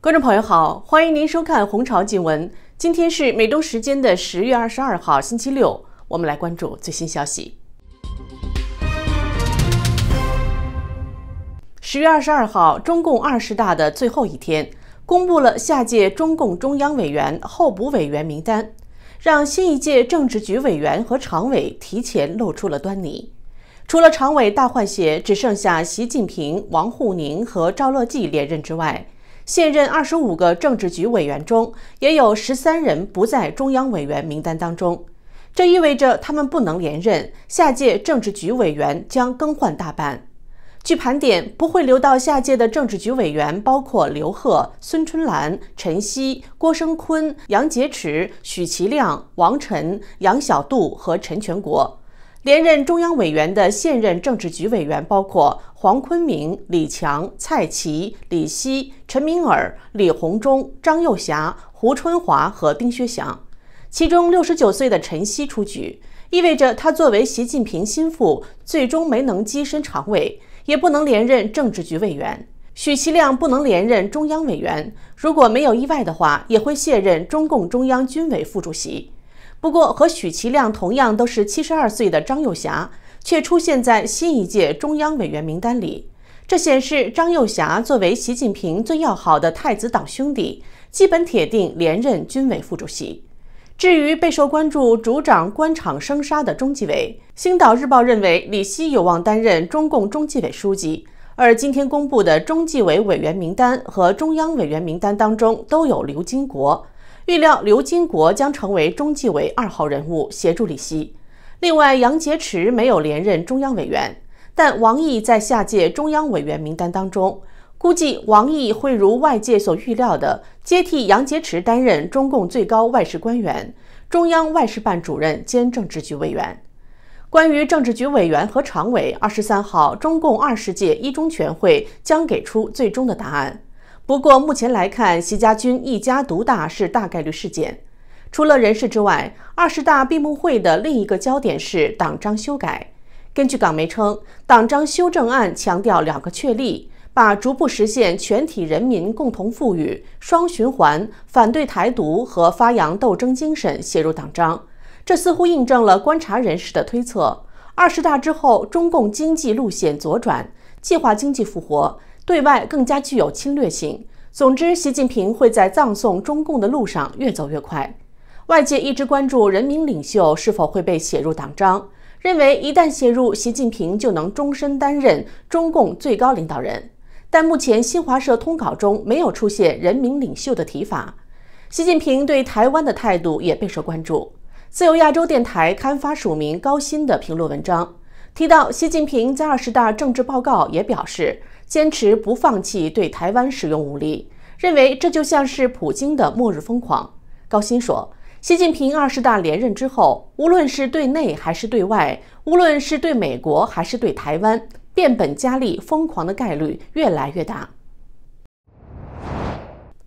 观众朋友好，欢迎您收看《红潮见闻》。今天是美东时间的十月二十二号，星期六，我们来关注最新消息。十月二十二号，中共二十大的最后一天，公布了下届中共中央委员、候补委员名单。让新一届政治局委员和常委提前露出了端倪。除了常委大换血，只剩下习近平、王沪宁和赵乐际连任之外，现任二十五个政治局委员中，也有十三人不在中央委员名单当中。这意味着他们不能连任，下届政治局委员将更换大半。据盘点，不会留到下届的政治局委员包括刘鹤、孙春兰、陈希、郭声琨、杨洁篪、许其亮、王晨、杨小渡和陈全国。连任中央委员的现任政治局委员包括黄坤明、李强、蔡奇、李希、陈明尔、李鸿忠、张幼侠、胡春华和丁薛祥。其中，六十九岁的陈希出局，意味着他作为习近平心腹，最终没能跻身常委。也不能连任政治局委员，许其亮不能连任中央委员。如果没有意外的话，也会卸任中共中央军委副主席。不过，和许其亮同样都是七十二岁的张幼霞，却出现在新一届中央委员名单里，这显示张幼霞作为习近平最要好的太子党兄弟，基本铁定连任军委副主席。至于备受关注、主掌官场生杀的中纪委，《星岛日报》认为李希有望担任中共中纪委书记，而今天公布的中纪委委员名单和中央委员名单当中都有刘金国，预料刘金国将成为中纪委二号人物，协助李希。另外，杨洁篪没有连任中央委员，但王毅在下届中央委员名单当中。估计王毅会如外界所预料的，接替杨洁篪担任中共最高外事官员、中央外事办主任兼政治局委员。关于政治局委员和常委，二十三号中共二十届一中全会将给出最终的答案。不过，目前来看，习家军一家独大是大概率事件。除了人事之外，二十大闭幕会的另一个焦点是党章修改。根据港媒称，党章修正案强调两个确立。把逐步实现全体人民共同富裕、双循环、反对台独和发扬斗争精神写入党章，这似乎印证了观察人士的推测。二十大之后，中共经济路线左转，计划经济复活，对外更加具有侵略性。总之，习近平会在葬送中共的路上越走越快。外界一直关注人民领袖是否会被写入党章，认为一旦写入，习近平就能终身担任中共最高领导人。但目前新华社通稿中没有出现“人民领袖”的提法。习近平对台湾的态度也备受关注。自由亚洲电台刊发署名高新的评论文章，提到习近平在二十大政治报告也表示坚持不放弃对台湾使用武力，认为这就像是普京的末日疯狂。高薪说，习近平二十大连任之后，无论是对内还是对外，无论是对美国还是对台湾。变本加厉、疯狂的概率越来越大。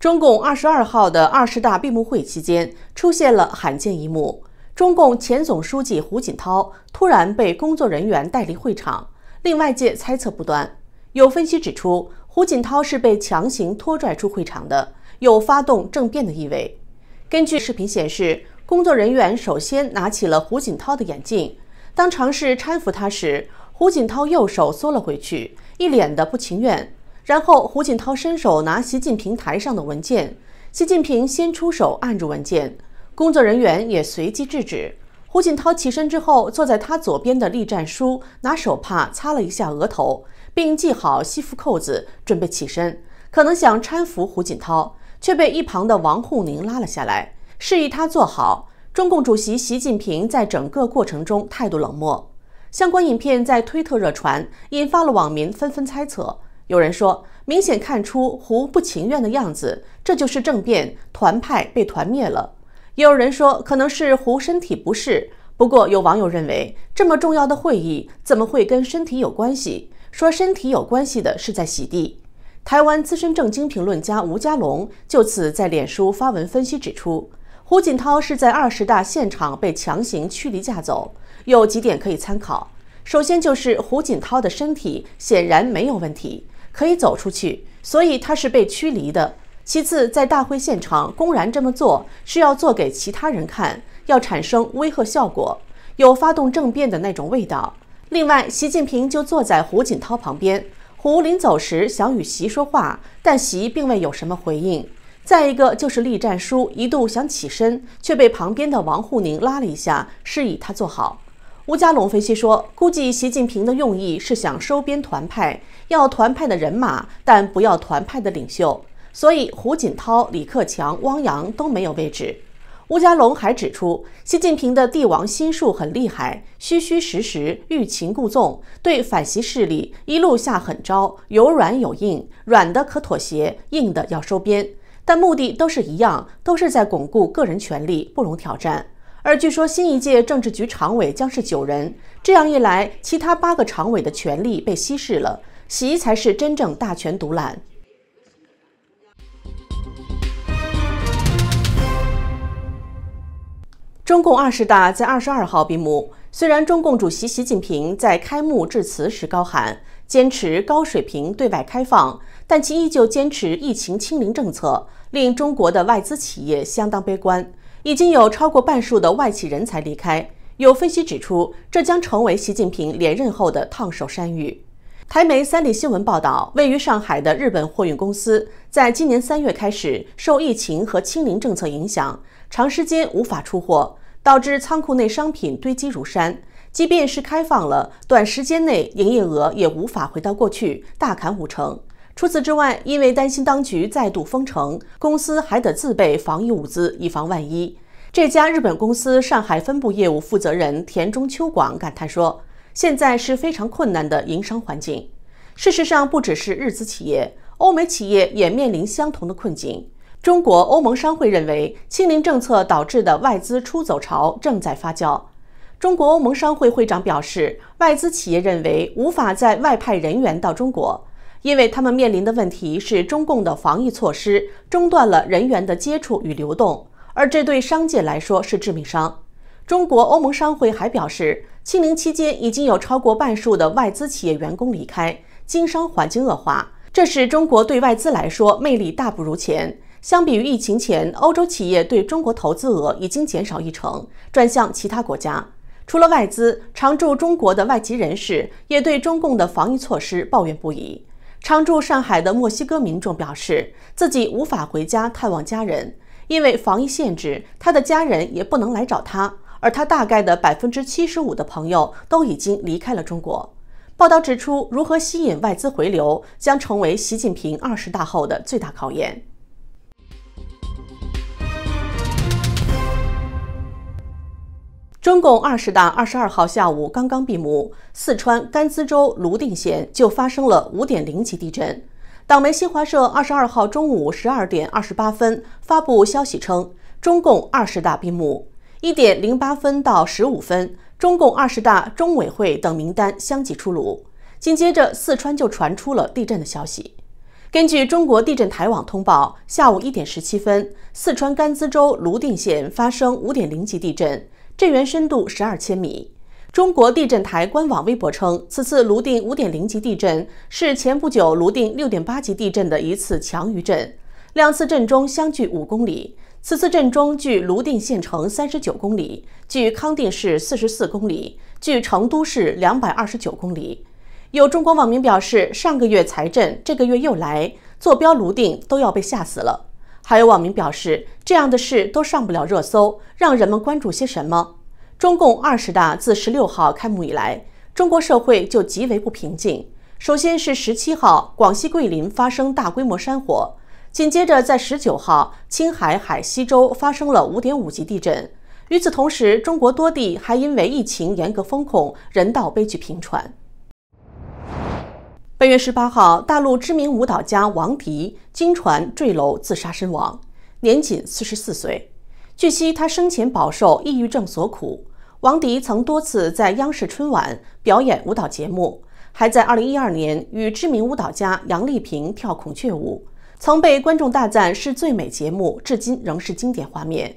中共二十二号的二十大闭幕会期间，出现了罕见一幕：中共前总书记胡锦涛突然被工作人员带离会场，令外界猜测不断。有分析指出，胡锦涛是被强行拖拽出会场的，有发动政变的意味。根据视频显示，工作人员首先拿起了胡锦涛的眼镜，当尝试搀扶他时。胡锦涛右手缩了回去，一脸的不情愿。然后胡锦涛伸手拿习近平台上的文件，习近平先出手按住文件，工作人员也随即制止。胡锦涛起身之后，坐在他左边的栗战书拿手帕擦了一下额头，并系好西服扣子，准备起身，可能想搀扶胡锦涛，却被一旁的王沪宁拉了下来，示意他坐好。中共主席习近平在整个过程中态度冷漠。相关影片在推特热传，引发了网民纷纷猜测。有人说，明显看出胡不情愿的样子，这就是政变团派被团灭了。也有人说，可能是胡身体不适。不过有网友认为，这么重要的会议怎么会跟身体有关系？说身体有关系的是在洗地。台湾资深政经评论家吴家龙就此在脸书发文分析指出，胡锦涛是在二十大现场被强行驱离架走。有几点可以参考，首先就是胡锦涛的身体显然没有问题，可以走出去，所以他是被驱离的。其次，在大会现场公然这么做，是要做给其他人看，要产生威吓效果，有发动政变的那种味道。另外，习近平就坐在胡锦涛旁边，胡临走时想与习说话，但习并未有什么回应。再一个就是栗战书一度想起身，却被旁边的王沪宁拉了一下，示意他坐好。吴家龙分析说，估计习近平的用意是想收编团派，要团派的人马，但不要团派的领袖，所以胡锦涛、李克强、汪洋都没有位置。吴家龙还指出，习近平的帝王心术很厉害，虚虚实实，欲擒故纵，对反习势力一路下狠招，有软有硬，软的可妥协，硬的要收编，但目的都是一样，都是在巩固个人权力，不容挑战。而据说新一届政治局常委将是九人，这样一来，其他八个常委的权力被稀释了，习才是真正大权独揽。中共二十大在二十二号闭幕。虽然中共主席习近平在开幕致辞时高喊坚持高水平对外开放，但其依旧坚持疫情清零政策，令中国的外资企业相当悲观。已经有超过半数的外企人才离开。有分析指出，这将成为习近平连任后的烫手山芋。台媒三立新闻报道，位于上海的日本货运公司，在今年三月开始受疫情和清零政策影响，长时间无法出货，导致仓库内商品堆积如山。即便是开放了，短时间内营业额也无法回到过去大砍五成。除此之外，因为担心当局再度封城，公司还得自备防疫物资，以防万一。这家日本公司上海分部业务负责人田中秋广感叹说：“现在是非常困难的营商环境。”事实上，不只是日资企业，欧美企业也面临相同的困境。中国欧盟商会认为，清零政策导致的外资出走潮正在发酵。中国欧盟商会会长表示，外资企业认为无法在外派人员到中国。因为他们面临的问题是中共的防疫措施中断了人员的接触与流动，而这对商界来说是致命伤。中国欧盟商会还表示，清明期间已经有超过半数的外资企业员工离开，经商环境恶化，这使中国对外资来说魅力大不如前。相比于疫情前，欧洲企业对中国投资额已经减少一成，转向其他国家。除了外资，常驻中国的外籍人士也对中共的防疫措施抱怨不已。常驻上海的墨西哥民众表示，自己无法回家探望家人，因为防疫限制，他的家人也不能来找他。而他大概的百分之七十五的朋友都已经离开了中国。报道指出，如何吸引外资回流将成为习近平二十大后的最大考验。中共二十大二十二号下午刚刚闭幕，四川甘孜州泸定县就发生了五点零级地震。党媒新华社二十二号中午十二点二十八分发布消息称，中共二十大闭幕，一点零八分到十五分，中共二十大中委会等名单相继出炉。紧接着，四川就传出了地震的消息。根据中国地震台网通报，下午一点十七分，四川甘孜州泸定县发生五点零级地震。震源深度十二千米。中国地震台官网微博称，此次泸定五点零级地震是前不久泸定六点八级地震的一次强余震，两次震中相距五公里。此次震中距泸定县城三十九公里，距康定市四十四公里，距成都市两百二十九公里。有中国网民表示，上个月才震，这个月又来，坐标泸定都要被吓死了。还有网民表示，这样的事都上不了热搜，让人们关注些什么？中共二十大自十六号开幕以来，中国社会就极为不平静。首先是十七号，广西桂林发生大规模山火；紧接着在十九号，青海海西州发生了五点五级地震。与此同时，中国多地还因为疫情严格封控，人道悲剧频传。本月十八号，大陆知名舞蹈家王迪经传坠楼自杀身亡，年仅四十四岁。据悉，他生前饱受抑郁症所苦。王迪曾多次在央视春晚表演舞蹈节目，还在二零一二年与知名舞蹈家杨丽萍跳孔雀舞，曾被观众大赞是最美节目，至今仍是经典画面。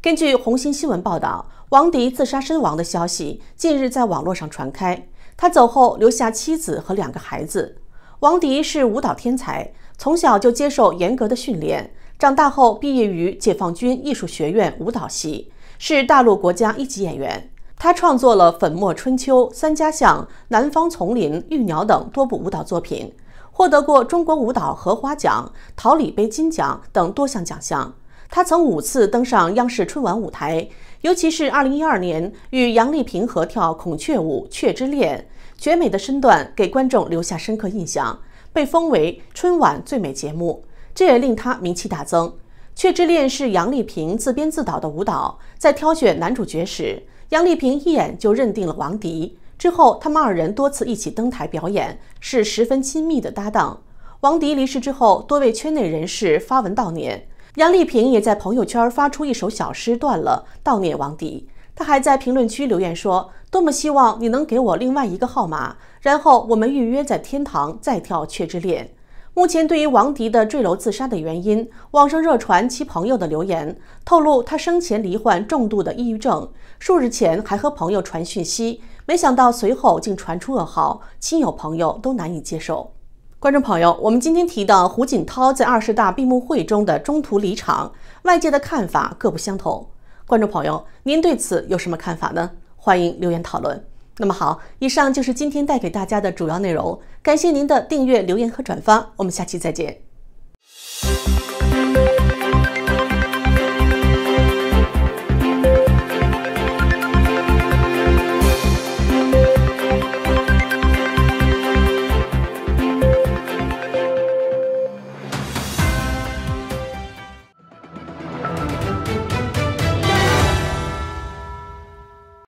根据红星新闻报道，王迪自杀身亡的消息近日在网络上传开。他走后，留下妻子和两个孩子。王迪是舞蹈天才，从小就接受严格的训练，长大后毕业于解放军艺术学院舞蹈系，是大陆国家一级演员。他创作了《粉墨春秋》《三家巷》《南方丛林》《玉鸟》等多部舞蹈作品，获得过中国舞蹈荷花奖、桃李杯金奖等多项奖项。他曾五次登上央视春晚舞台。尤其是二零一二年，与杨丽萍合跳孔雀舞《雀之恋》，绝美的身段给观众留下深刻印象，被封为春晚最美节目，这也令她名气大增。《雀之恋》是杨丽萍自编自导的舞蹈，在挑选男主角时，杨丽萍一眼就认定了王迪。之后，他们二人多次一起登台表演，是十分亲密的搭档。王迪离世之后，多位圈内人士发文悼念。杨丽萍也在朋友圈发出一首小诗，断了悼念王迪。她还在评论区留言说：“多么希望你能给我另外一个号码，然后我们预约在天堂再跳雀之恋。”目前，对于王迪的坠楼自杀的原因，网上热传其朋友的留言透露，他生前罹患重度的抑郁症，数日前还和朋友传讯息，没想到随后竟传出噩耗，亲友朋友都难以接受。观众朋友，我们今天提到胡锦涛在二十大闭幕会中的中途离场，外界的看法各不相同。观众朋友，您对此有什么看法呢？欢迎留言讨论。那么好，以上就是今天带给大家的主要内容。感谢您的订阅、留言和转发，我们下期再见。